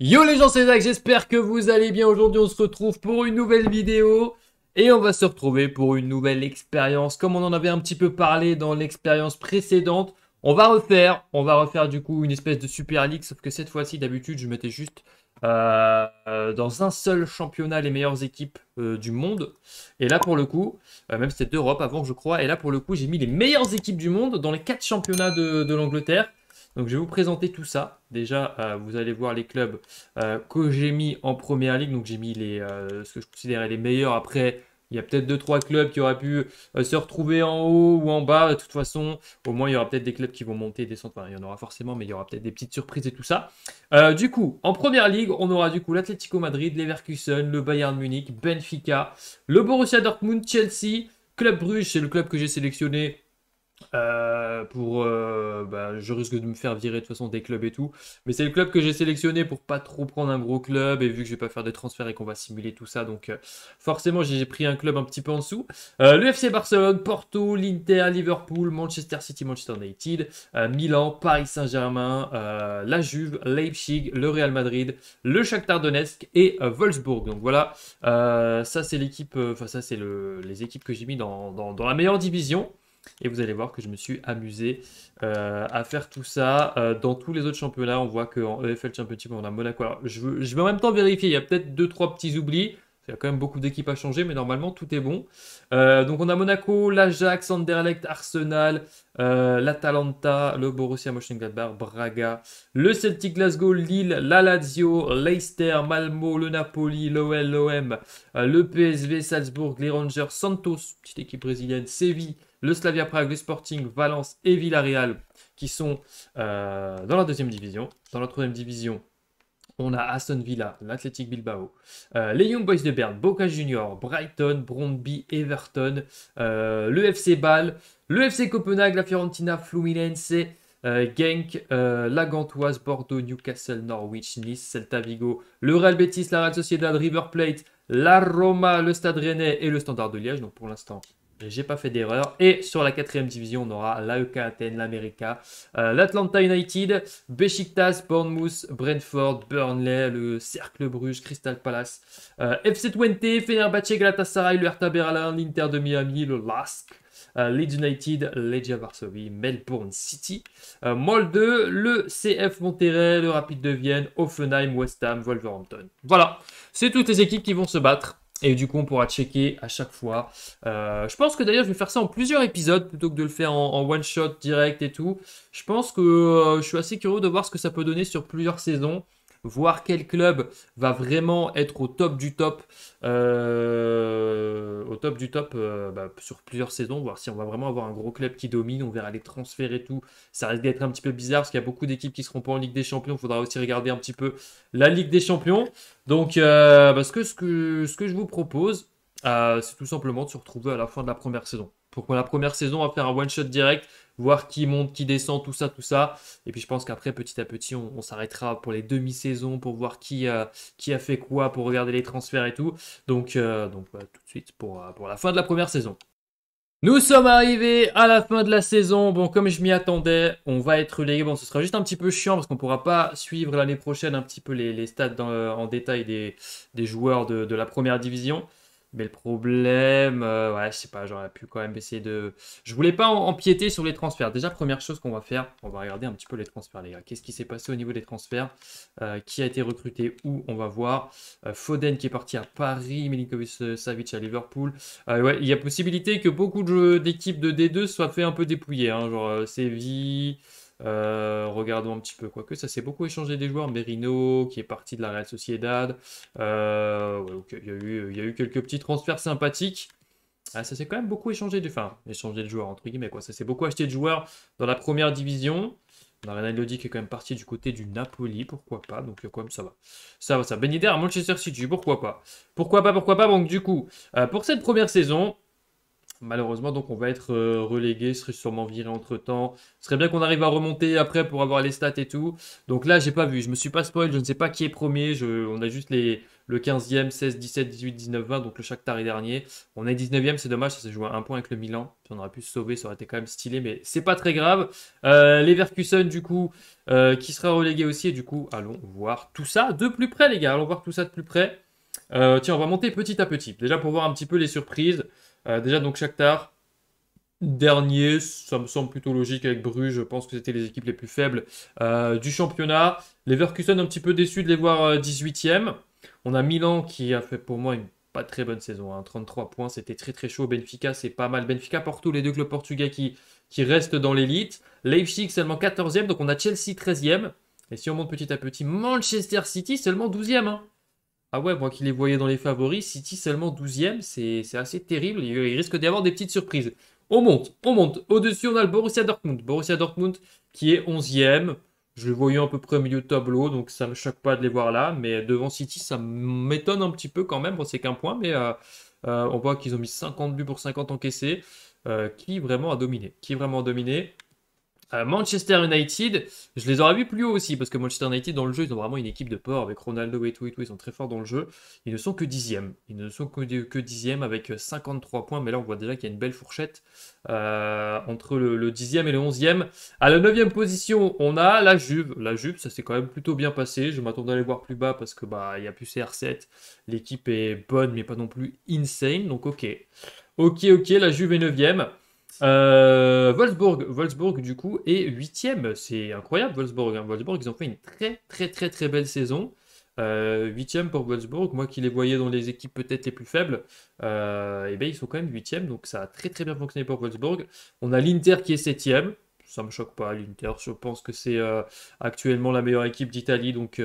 Yo les gens, c'est Zach, j'espère que vous allez bien. Aujourd'hui, on se retrouve pour une nouvelle vidéo et on va se retrouver pour une nouvelle expérience. Comme on en avait un petit peu parlé dans l'expérience précédente, on va refaire, on va refaire du coup une espèce de Super League, sauf que cette fois-ci, d'habitude, je mettais juste euh, euh, dans un seul championnat les meilleures équipes euh, du monde. Et là, pour le coup, même c'était d'Europe avant, je crois, et là, pour le coup, j'ai mis les meilleures équipes du monde dans les quatre championnats de l'Angleterre. Donc je vais vous présenter tout ça. Déjà, euh, vous allez voir les clubs euh, que j'ai mis en première ligue. Donc j'ai mis les, euh, ce que je considérais les meilleurs. Après, il y a peut-être 2-3 clubs qui auraient pu se retrouver en haut ou en bas. De toute façon, au moins, il y aura peut-être des clubs qui vont monter et descendre. il y en aura forcément, mais il y aura peut-être des petites surprises et tout ça. du coup, en première ligue, on aura du coup l'Atlético Madrid, l'Everkusen, le Bayern Munich, Benfica, le Borussia Dortmund, Chelsea, Club Bruges, c'est le club que j'ai sélectionné euh, pour, euh, bah, je risque de me faire virer de toute façon des clubs et tout. Mais c'est le club que j'ai sélectionné pour pas trop prendre un gros club et vu que je vais pas faire des transferts et qu'on va simuler tout ça, donc euh, forcément j'ai pris un club un petit peu en dessous. le FC Barcelone, Porto, l'Inter, Liverpool, Manchester City, Manchester United, Milan, Paris Saint-Germain, la Juve, Leipzig, le Real Madrid, le Shakhtar Donetsk et Wolfsburg. Donc voilà, ça c'est l'équipe, enfin ça c'est les équipes que j'ai mis dans la meilleure division. Et vous allez voir que je me suis amusé euh, à faire tout ça. Euh, dans tous les autres championnats, on voit qu'en EFL Championship, on a Monaco. Alors, je, je vais en même temps vérifier. Il y a peut-être 2-3 petits oublis. Il y a quand même beaucoup d'équipes à changer, mais normalement tout est bon. Euh, donc on a Monaco, l'Ajax, Anderlecht, Arsenal, euh, l'Atalanta, le Borussia Mönchengladbach, Braga, le Celtic Glasgow, Lille, la Lazio, Leicester, Malmo, le Napoli, l'OL, l'OM, euh, le PSV, Salzbourg, les Rangers, Santos, petite équipe brésilienne, Séville, le Slavia Prague, le Sporting, Valence et Villarreal qui sont dans la deuxième division. Dans la troisième division, on a Aston Villa, l'Athletic Bilbao, euh, les Young Boys de Berne, Boca Junior, Brighton, Brondby, Everton, euh, le FC Bâle, le FC Copenhague, la Fiorentina, Fluminense, euh, Genk, la Gantoise, Bordeaux, Newcastle, Norwich, Nice, Celta Vigo, le Real Betis, la Real Sociedad, River Plate, la Roma, le Stade Rennais et le Standard de Liège. Donc pour l'instant, j'ai pas fait d'erreur. Et sur la quatrième division, on aura l'AEK Athènes, l'America, euh, l'Atlanta United, Besiktas, Bournemouth, Brentford, Burnley, le Cercle Bruges, Crystal Palace, euh, FC Twente, Fenerbahce, Galatasaray, le Hertha Berlin, l'Inter de Miami, le LASK, euh, Leeds United, Legia Varsovie, Melbourne City, Molde, le CF Monterrey, le Rapid de Vienne, Offenheim, West Ham, Wolverhampton. Voilà, c'est toutes les équipes qui vont se battre et du coup, on pourra checker à chaque fois. Euh, je pense que d'ailleurs, je vais faire ça en plusieurs épisodes plutôt que de le faire en, one shot direct et tout. Je pense que euh, je suis assez curieux de voir ce que ça peut donner sur plusieurs saisons voir quel club va vraiment être au top du top, euh, au top du top euh, bah, sur plusieurs saisons, voir si on va vraiment avoir un gros club qui domine, on verra les transferts et tout. Ça risque d'être un petit peu bizarre parce qu'il y a beaucoup d'équipes qui seront pas en Ligue des Champions. Il faudra aussi regarder un petit peu la Ligue des Champions. Donc, parce euh, bah, que ce que ce que je vous propose, c'est tout simplement de se retrouver à la fin de la première saison. Pourquoi la première saison, on va faire un one shot direct voir qui monte, qui descend, tout ça, tout ça. Et puis je pense qu'après, petit à petit, on, s'arrêtera pour les demi-saisons, pour voir qui, euh, qui a fait quoi, pour regarder les transferts et tout. Donc, euh, donc tout de suite euh, pour, la fin de la première saison. Nous sommes arrivés à la fin de la saison. Bon, comme je m'y attendais, on va être relégué. Bon, ce sera juste un petit peu chiant parce qu'on ne pourra pas suivre l'année prochaine un petit peu les, stades stats en détail des, joueurs de, de la première division. Mais le problème, euh, ouais, je sais pas, j'aurais pu quand même essayer de. Je voulais pas empiéter sur les transferts. Déjà, première chose qu'on va faire, on va regarder un petit peu les transferts, les gars. Qu'est-ce qui s'est passé au niveau des transferts euh, Qui a été recruté Où On va voir. Euh, Foden qui est parti à Paris, Milinkovic Savic à Liverpool. ouais, il y a possibilité que beaucoup d'équipes de, D2 soient fait un peu dépouillées. Hein, genre Séville. Euh, regardons un petit peu, quoi que ça s'est beaucoup échangé des joueurs. Merino qui est parti de la Real Sociedad. Euh, il, y a eu, quelques petits transferts sympathiques. Ah, ça s'est quand même beaucoup échangé de, enfin, échangé de joueurs, entre guillemets. Quoi. Ça s'est beaucoup acheté de joueurs dans la première division. On a qui est quand même parti du côté du Napoli, pourquoi pas. Donc quand même ça va. Ça va, ça. à Manchester City, pourquoi pas. Pourquoi pas, pourquoi pas. Donc du coup, euh, pour cette première saison, Malheureusement, donc on va être euh, relégué, serait sûrement viré entre temps. Ce serait bien qu'on arrive à remonter après pour avoir les stats et tout. Donc là, j'ai pas vu, je me suis pas spoil, je ne sais pas qui est premier. on a juste les, le 15e, 16, 17, 18, 19, 20. Donc le chaque est dernier. On est 19e, c'est dommage, ça s'est joué à un point avec le Milan. on aurait pu se sauver, ça aurait été quand même stylé, mais c'est pas très grave. Euh, les Leverkusen, du coup, euh, qui sera relégué aussi. Et du coup, allons voir tout ça de plus près, les gars. Allons voir tout ça de plus près. tiens, on va monter petit à petit. Déjà pour voir un petit peu les surprises. Euh, déjà, donc Shakhtar, dernier, ça me semble plutôt logique avec Bruges. Je pense que c'était les équipes les plus faibles euh, du championnat. Les Leverkusen, un petit peu déçu de les voir 18e. Euh, on a Milan qui a fait pour moi une pas très bonne saison. 33 hein. points, c'était très très chaud. Benfica, c'est pas mal. Benfica, Porto, les deux clubs portugais qui, qui restent dans l'élite. Leipzig seulement 14e, donc on a Chelsea 13e. Et si on monte petit à petit, Manchester City seulement 12e. Ah ouais, moi qui les voyais dans les favoris, City seulement 12ème, c'est assez terrible. Il, risque d'y avoir des petites surprises. On monte, on monte. Au-dessus, on a le Borussia Dortmund. Borussia Dortmund qui est 11ème. Je le voyais à peu près au milieu du tableau, donc ça ne me choque pas de les voir là. Mais devant City, ça m'étonne un petit peu quand même. c'est qu'un point, mais euh, euh, on voit qu'ils ont mis 50 buts pour 50 encaissés. Euh, qui vraiment a dominé Qui vraiment a dominé euh, Manchester United, je les aurais vus plus haut aussi, parce que Manchester United, dans le jeu, ils ont vraiment une équipe de port avec Ronaldo et tout, et tout, ils sont très forts dans le jeu. Ils ne sont que dixièmes. Ils ne sont que, dixième avec 53 points, mais là, on voit déjà qu'il y a une belle fourchette euh, entre le, 10 dixième et le onzième. À la neuvième position, on a la Juve. La Juve, ça s'est quand même plutôt bien passé. Je m'attendais à les voir plus bas parce que bah il n'y a plus CR7. L'équipe est bonne, mais pas non plus insane. Donc, ok. Ok, ok, la Juve est neuvième. Euh, Wolfsburg, Wolfsburg, du coup, est huitième. C'est incroyable, hein. Wolfsburg. ils ont fait une très, très, très, très belle saison. Euh, huitième pour Wolfsburg. Moi qui les voyais dans les équipes peut-être les plus faibles, euh, eh ben, ils sont quand même huitième. Donc ça a très, très bien fonctionné pour Wolfsburg. On a l'Inter qui est septième. Ça me choque pas, l'Inter. Je pense que c'est euh, actuellement la meilleure équipe d'Italie. Donc,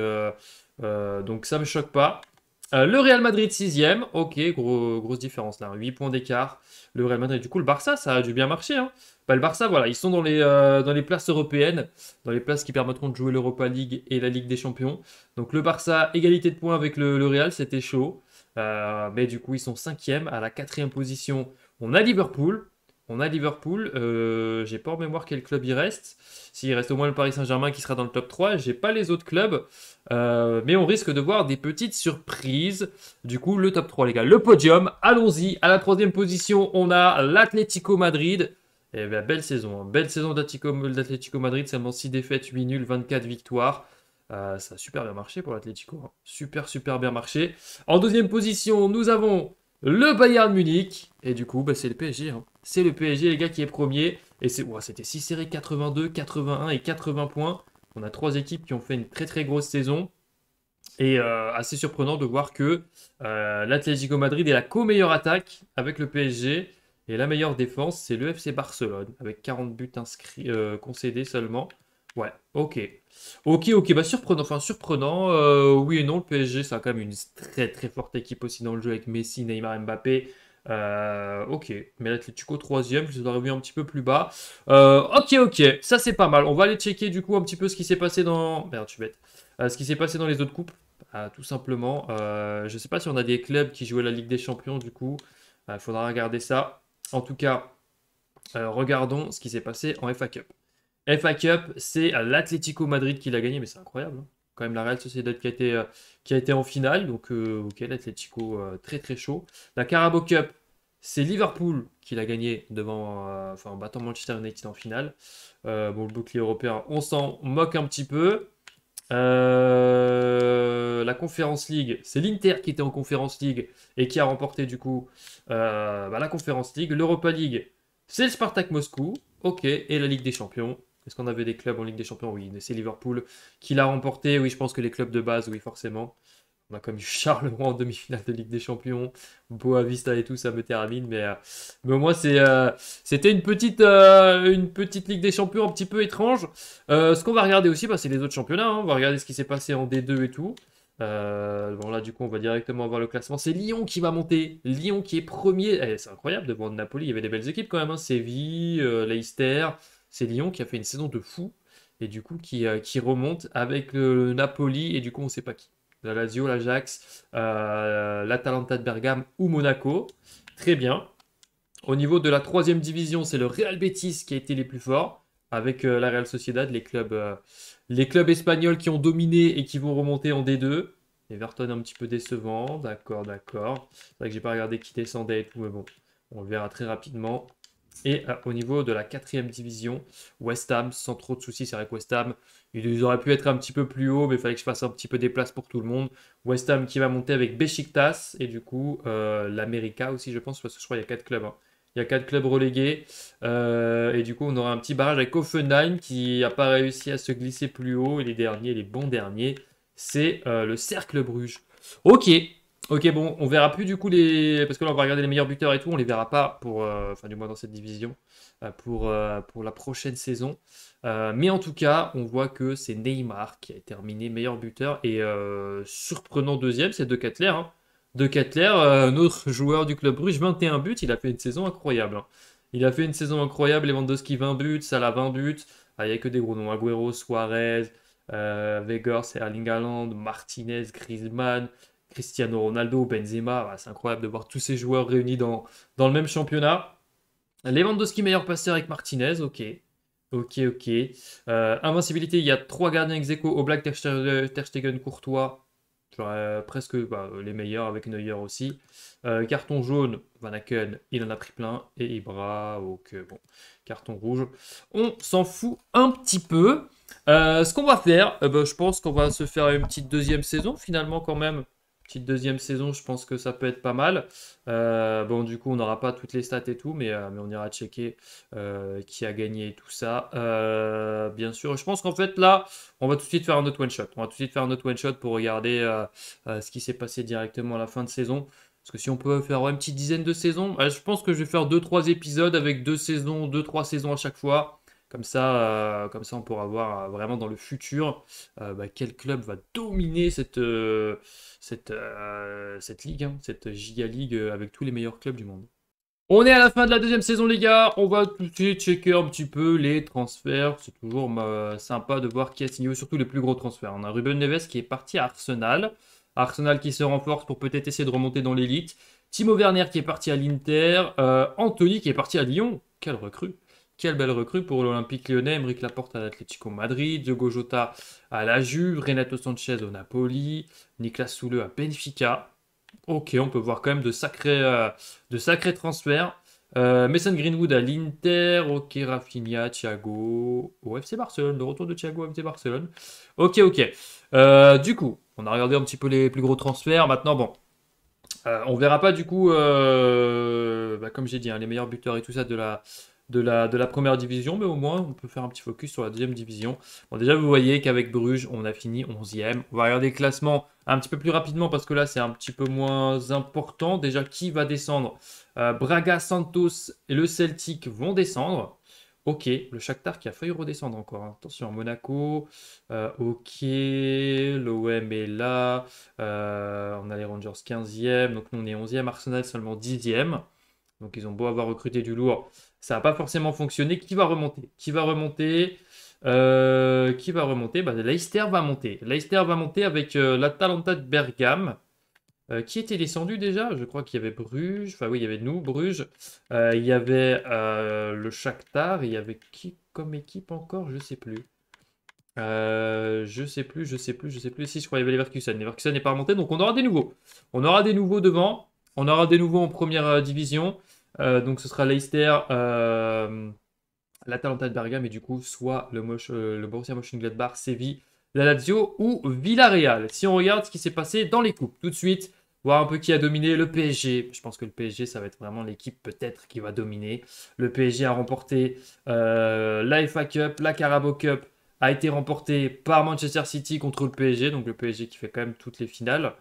donc ça me choque pas. Euh, le Real Madrid 6ème, ok, gros, grosse différence là, 8 points d'écart. Le Real Madrid, du coup, le Barça, ça a dû bien marcher. Hein. Bah, le Barça, voilà, ils sont dans les, euh, dans les places européennes, dans les places qui permettront de jouer l'Europa League et la Ligue des Champions. Donc le Barça, égalité de points avec le, Real, c'était chaud. Euh, mais du coup, ils sont 5 à la 4 position. On a Liverpool, on a Liverpool. je euh, j'ai pas en mémoire quel club il reste. S'il reste au moins le Paris Saint-Germain qui sera dans le top 3, j'ai pas les autres clubs. Euh, mais on risque de voir des petites surprises. Du coup, le top 3, les gars. Le podium, allons-y. À la troisième position, on a l'Atlético Madrid. Et eh bien, belle saison. Hein. Belle saison d'Atlético Madrid. Seulement 6 défaites, 8 nuls, 24 victoires. Euh, ça a super bien marché pour l'Atlético. Hein. Super, super bien marché. En deuxième position, nous avons le Bayern Munich. Et du coup, bah, c'est le PSG. Hein. C'est le PSG, les gars, qui est premier. Et c'est, c'était 6 séries, 82, 81 et 80 points. On a trois équipes qui ont fait une très très grosse saison. Et euh, assez surprenant de voir que euh, l'Atlético Madrid est la co-meilleure attaque avec le PSG. Et la meilleure défense, c'est le FC Barcelone, avec 40 buts inscrits, euh, concédés seulement. Ouais, ok. Ok, ok, bah surprenant, enfin surprenant, euh, oui et non, le PSG, ça a quand même une très très forte équipe aussi dans le jeu avec Messi, Neymar, Mbappé. Euh, ok, mais là l'Atletico troisième, je les aurais un petit peu plus bas. Euh, ok, ok, ça c'est pas mal. On va aller checker du coup un petit peu ce qui s'est passé dans... Merde, je suis bête. ce qui s'est passé dans les autres coupes, ah, tout simplement. je sais pas si on a des clubs qui jouaient la Ligue des Champions du coup. Il faudra regarder ça. En tout cas, regardons ce qui s'est passé en FA Cup. FA Cup, c'est l'Atlético Madrid qui l'a gagné, mais c'est incroyable. Hein. Quand même la Real Sociedad qui a été, euh, qui a été en finale, donc euh, ok, l'Atlético euh, très très chaud. La Carabao Cup, c'est Liverpool qui l'a gagné devant, enfin, en battant Manchester United en finale. bon, le bouclier européen, on s'en moque un petit peu. la Conférence League, c'est l'Inter qui était en Conférence League et qui a remporté du coup bah, la Conférence League. L'Europa League, c'est le Spartak Moscou. Ok, et la Ligue des Champions, est-ce qu'on avait des clubs en Ligue des Champions Oui, c'est Liverpool qui l'a remporté. Oui, je pense que les clubs de base, oui, forcément. On a comme Charleroi en demi-finale de Ligue des Champions, Boavista et tout, ça me termine. Mais, euh, mais au moins, euh, c'était une, petite, euh, une petite Ligue des Champions un petit peu étrange. ce qu'on va regarder aussi, bah, c'est les autres championnats. Hein. On va regarder ce qui s'est passé en D2 et tout. bon, là, du coup, on va directement avoir le classement. C'est Lyon qui va monter. Lyon qui est premier. Eh, c'est incroyable devant Napoli. Il y avait des belles équipes quand même. Hein. Séville, Leicester. C'est Lyon qui a fait une saison de fou et du coup qui, euh, qui remonte avec le Napoli et du coup on sait pas qui. La Lazio, l'Ajax, euh, l'Atalanta de Bergame ou Monaco. Très bien. Au niveau de la troisième division, c'est le Real Betis qui a été les plus forts avec euh, la Real Sociedad, les clubs, les clubs espagnols qui ont dominé et qui vont remonter en D2. Everton un petit peu décevant, d'accord, d'accord. C'est vrai que j'ai pas regardé qui descendait et tout, mais bon, on le verra très rapidement. Et euh, au niveau de la quatrième division, West Ham, sans trop de soucis, c'est vrai que West Ham, ils auraient pu être un petit peu plus haut, mais il fallait que je fasse un petit peu des places pour tout le monde. West Ham qui va monter avec Besiktas, et du coup, euh, l'América aussi, je pense, parce que je crois qu'il y a quatre clubs. Hein. Il y a quatre clubs relégués. Euh, et du coup, on aura un petit barrage avec Offenheim qui n'a pas réussi à se glisser plus haut. Et les derniers, les bons derniers, c'est le Cercle Bruges. Ok, Ok, bon, on verra plus du coup les. Parce que là, on va regarder les meilleurs buteurs et tout. On les verra pas pour. Euh, enfin, du moins dans cette division. Euh, pour, euh, pour la prochaine saison. mais en tout cas, on voit que c'est Neymar qui a terminé meilleur buteur et surprenant deuxième, c'est De Kettler. Hein. De Kettler, notre joueur du club Bruges, 21 buts. Il a fait une saison incroyable. Hein. Il a fait une saison incroyable. Lewandowski, 20 buts. Salah, 20 buts. Ah, il n'y a que des gros noms. Agüero, Suarez, Vegor, Erling Haaland, Martinez, Griezmann. Cristiano Ronaldo, Benzema, bah, c'est incroyable de voir tous ces joueurs réunis dans, dans le même championnat. Lewandowski, meilleur passeur avec Martinez, ok. Ok, ok. Euh, invincibilité, il y a trois gardiens ex au Black euh, Ter, Stegen, Courtois. Euh, presque bah, les meilleurs avec Neuer aussi. carton jaune, Van il en a pris plein. Et Ibra, ok, bon. Carton rouge. On s'en fout un petit peu. ce qu'on va faire, bah, je pense qu'on va se faire une petite deuxième saison finalement quand même. Petite deuxième saison, je pense que ça peut être pas mal. Euh, bon, du coup, on n'aura pas toutes les stats et tout, mais, euh, mais on ira checker euh, qui a gagné et tout ça. bien sûr, je pense qu'en fait, là, on va tout de suite faire un autre one-shot. On va tout de suite faire un autre one-shot pour regarder ce qui s'est passé directement à la fin de saison. Parce que si on peut faire une petite dizaine de saisons, je pense que je vais faire deux trois épisodes avec deux saisons, deux trois saisons à chaque fois. Comme ça, euh, comme ça, on pourra voir euh, vraiment dans le futur euh, bah, quel club va dominer cette, cette, cette ligue, hein, cette Giga ligue avec tous les meilleurs clubs du monde. On est à la fin de la deuxième saison, les gars. On va tout de suite checker un petit peu les transferts. C'est toujours sympa de voir qui a signé, surtout les plus gros transferts. On a Ruben Neves qui est parti à Arsenal. Arsenal qui se renforce pour peut-être essayer de remonter dans l'élite. Timo Werner qui est parti à l'Inter. Anthony qui est parti à Lyon. Quelle recrue quelle belle recrue pour l'Olympique lyonnais, Emeric Laporte à l'Atlético Madrid, Diogo Jota à la Juve, Renato Sanchez au Napoli, Nicolas Souleux à Benfica. Ok, on peut voir quand même de sacrés, euh, de sacrés transferts. Euh, Mason Greenwood à l'Inter, ok Rafinha, Thiago au FC Barcelone, le retour de Thiago au FC Barcelone. Ok, ok. Euh, du coup, on a regardé un petit peu les plus gros transferts. Maintenant, bon, euh, on verra pas du coup, euh, bah, comme j'ai dit, hein, les meilleurs buteurs et tout ça de la, de la, de la première division, mais au moins on peut faire un petit focus sur la deuxième division. Bon, déjà, vous voyez qu'avec Bruges, on a fini 11e. On va regarder les classement un petit peu plus rapidement parce que là, c'est un petit peu moins important. Déjà, qui va descendre euh, Braga, Santos et le Celtic vont descendre. Ok, le Shakhtar qui a failli redescendre encore. Hein. Attention, Monaco. Euh, ok, l'OM est là. Euh, on a les Rangers 15e. Donc nous, on est 11e. Arsenal seulement 10e. Donc ils ont beau avoir recruté du lourd ça n'a pas forcément fonctionné. Qui va remonter Qui va remonter euh, Qui va remonter bah, Leicester va monter. Leicester va monter avec la euh, l'Atalanta de Bergame. Euh, qui était descendu déjà Je crois qu'il y avait Bruges. Enfin oui, il y avait nous, Bruges. il y avait le Shakhtar. Il y avait qui comme équipe encore Je ne sais plus. Je je sais plus, je sais plus, je sais plus. Si je crois qu'il y avait Leverkusen. Leverkusen n'est pas remonté, donc on aura des nouveaux. On aura des nouveaux devant. On aura des nouveaux en première division. Euh, donc ce sera Leicester, euh, l'Atalanta de Bergame mais du coup soit le, euh, le Borussia Mönchengladbach, Séville, la Lazio ou Villarreal. Si on regarde ce qui s'est passé dans les coupes, tout de suite, voir un peu qui a dominé le PSG. Je pense que le PSG, ça va être vraiment l'équipe peut-être qui va dominer. Le PSG a remporté la FA Cup, la Carabao Cup a été remportée par Manchester City contre le PSG, donc le PSG qui fait quand même toutes les finales.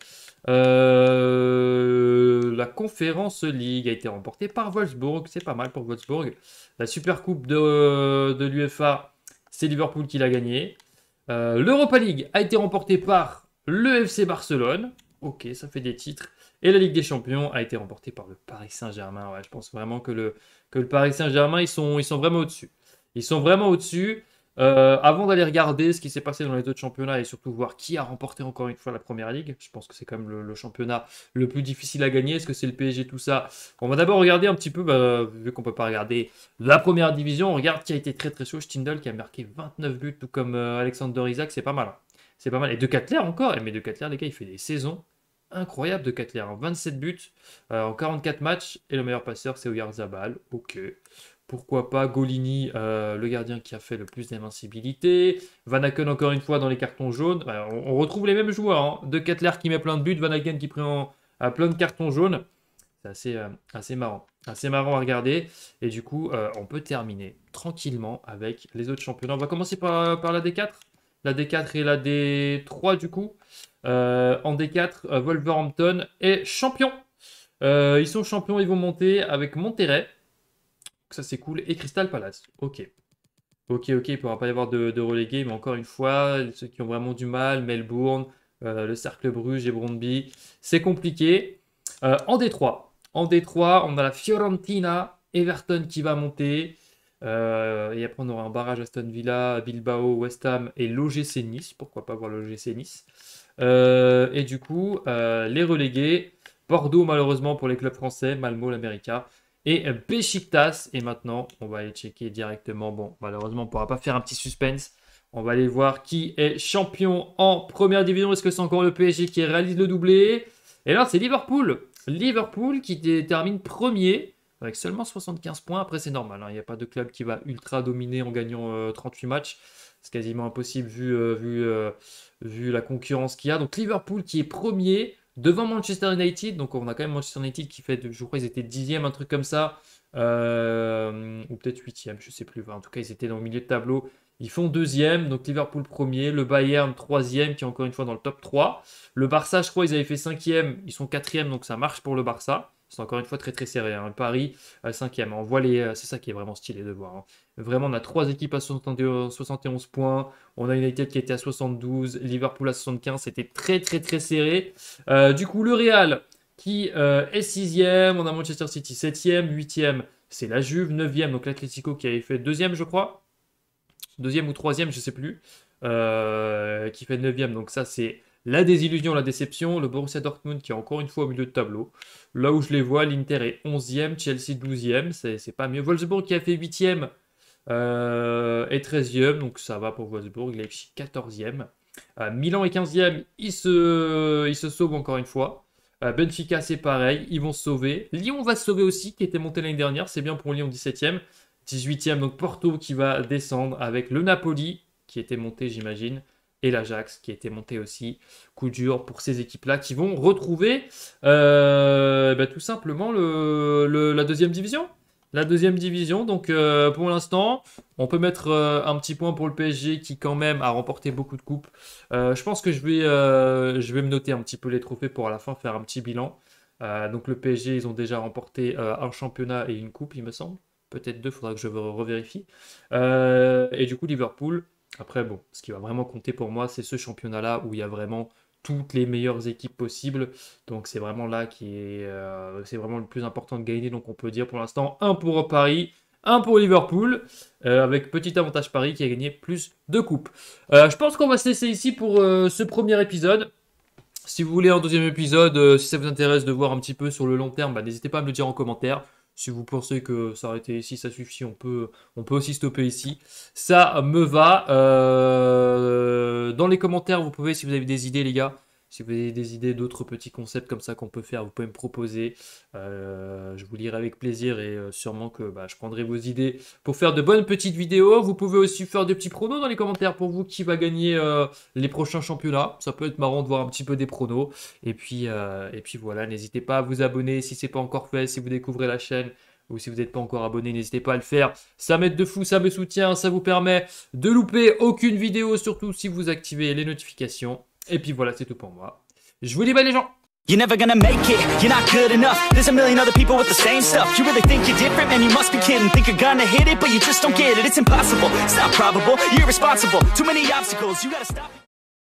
Euh, la conférence League a été remportée par Wolfsburg. C'est pas mal pour Wolfsburg. La Super Coupe de, l'UFA, c'est Liverpool qui l'a gagnée. Euh, L'Europa League a été remportée par le FC Barcelone. Ok, ça fait des titres. Et la Ligue des Champions a été remportée par le Paris Saint-Germain. je pense vraiment que le, que le Paris Saint-Germain, ils sont, ils sont vraiment au-dessus. Ils sont vraiment au-dessus. Euh, avant d'aller regarder ce qui s'est passé dans les autres championnats et surtout voir qui a remporté encore une fois la première ligue, je pense que c'est quand même le, championnat le plus difficile à gagner. Est-ce que c'est le PSG, tout ça On va d'abord regarder un petit peu, bah, vu qu'on peut pas regarder la première division, on regarde qui a été très très chaud. Stindl qui a marqué 29 buts, tout comme Alexandre euh, Alexander Isaac, c'est pas mal. Hein. C'est pas mal. Et De Catler encore, eh, mais De Catler, les gars, il fait des saisons incroyables de Catler. 27 hein. buts euh, en 44 matchs et le meilleur passeur, c'est Oyarzabal. Ok pourquoi pas Golini, euh, le gardien qui a fait le plus d'invincibilité. Van Aken encore une fois dans les cartons jaunes. Bah, on, retrouve les mêmes joueurs. Hein. De Kettler qui met plein de buts, Van Aken qui prend plein de cartons jaunes. C'est euh, assez, marrant. Assez marrant à regarder. Et du coup, euh, on peut terminer tranquillement avec les autres championnats. On va commencer par, par la D4. La D4 et la D3 du coup. en D4, Wolverhampton est champion. ils sont champions, ils vont monter avec Monterrey ça c'est cool. Et Crystal Palace. Ok. Ok, ok, il ne pourra pas y avoir de, relégués, mais encore une fois, ceux qui ont vraiment du mal, Melbourne, euh, le Cercle Bruges et Brondby, c'est compliqué. Euh, en Détroit, en Détroit, on a la Fiorentina, Everton qui va monter. Euh, et après, on aura un barrage Aston Villa, Bilbao, West Ham et l'OGC Nice. Pourquoi pas voir l'OGC Nice Et du coup, les relégués, Bordeaux malheureusement pour les clubs français, Malmo l'América et euh, Besiktas. Et maintenant, on va aller checker directement. Bon, malheureusement, on ne pourra pas faire un petit suspense. On va aller voir qui est champion en première division. Est-ce que c'est encore le PSG qui réalise le doublé Et là, c'est Liverpool. Liverpool qui termine premier avec seulement 75 points. Après, c'est normal. Hein. Il n'y a pas de club qui va ultra dominer en gagnant 38 euh, matchs. C'est quasiment impossible vu, euh, vu, vu la concurrence qu'il y a. Donc Liverpool qui est premier devant Manchester United. Donc on a quand même Manchester United qui fait, je crois, ils étaient dixième, un truc comme ça, euh, ou peut-être huitième, je sais plus. En tout cas, ils étaient dans le milieu de tableau. Ils font deuxième, donc Liverpool premier, le Bayern troisième, qui est encore une fois dans le top 3. Le Barça, je crois, ils avaient fait cinquième, ils sont quatrième, donc ça marche pour le Barça. C'est encore une fois très très serré. Hein. Paris, euh, cinquième. Euh, c'est ça qui est vraiment stylé de voir. Hein. Vraiment, on a trois équipes à 71 points. On a United qui était à 72, Liverpool à 75. C'était très, très, très serré. Euh, du coup, le Real qui euh, est sixième. On a Manchester City 7e, 8e, c'est la Juve. 9e, donc l'Atletico qui avait fait deuxième, je crois. Deuxième ou troisième, je ne sais plus. Euh, qui fait 9e. Donc, ça, c'est la désillusion, la déception. Le Borussia Dortmund qui est encore une fois au milieu de tableau. Là où je les vois, l'Inter est 11e, Chelsea 12e. C'est pas mieux. Wolfsburg qui a fait 8 euh, et 13e, donc ça va pour Wolfsburg. Leipzig 14e. Euh, Milan est 15e, il se, il se sauve encore une fois. Euh, Benfica, c'est pareil, ils vont sauver. Lyon va se sauver aussi, qui était monté l'année dernière. C'est bien pour Lyon 17e. 18e, donc Porto qui va descendre avec le Napoli, qui était monté, j'imagine, et l'Ajax, qui était monté aussi. Coup dur pour ces équipes-là qui vont retrouver ben, tout simplement la deuxième division. La deuxième division, donc euh, pour l'instant, on peut mettre euh, un petit point pour le PSG qui quand même a remporté beaucoup de coupes. Euh, je pense que je vais, je vais me noter un petit peu les trophées pour à la fin faire un petit bilan. donc le PSG, ils ont déjà remporté un championnat et une coupe, il me semble. Peut-être deux, faudra que je revérifie. et du coup, Liverpool, après, bon, ce qui va vraiment compter pour moi, c'est ce championnat-là où il y a vraiment toutes les meilleures équipes possibles. Donc c'est vraiment là qui est, euh, c'est vraiment le plus important de gagner. Donc on peut dire pour l'instant un pour Paris, un pour Liverpool, euh, avec petit avantage Paris qui a gagné plus de coupes. Euh, je pense qu'on va se laisser ici pour ce premier épisode. Si vous voulez un deuxième épisode, si ça vous intéresse de voir un petit peu sur le long terme, bah, n'hésitez pas à me le dire en commentaire. Si vous pensez que s'arrêter ici, ça suffit, on peut, on peut aussi stopper ici. Ça me va. Euh, dans les commentaires, vous pouvez, si vous avez des idées, les gars, si vous avez des idées d'autres petits concepts comme ça qu'on peut faire, vous pouvez me proposer. Euh, je vous lirai avec plaisir et euh, sûrement que bah, je prendrai vos idées pour faire de bonnes petites vidéos. Vous pouvez aussi faire des petits pronos dans les commentaires pour vous qui va gagner euh, les prochains championnats. Ça peut être marrant de voir un petit peu des pronos. Et puis, et puis voilà, n'hésitez pas à vous abonner si ce n'est pas encore fait, si vous découvrez la chaîne ou si vous n'êtes pas encore abonné, n'hésitez pas à le faire. Ça m'aide de fou, ça me soutient, ça vous permet de louper aucune vidéo, surtout si vous activez les notifications. Et puis voilà, c'est tout pour moi. Je vous dis bye les gens You're never gonna make it, you're not good enough There's a million other people with the same stuff You really think you're different? Man, you must be kidding Think you're gonna hit it, but you just don't get it It's impossible, it's not probable, you're irresponsible Too many obstacles, you gotta stop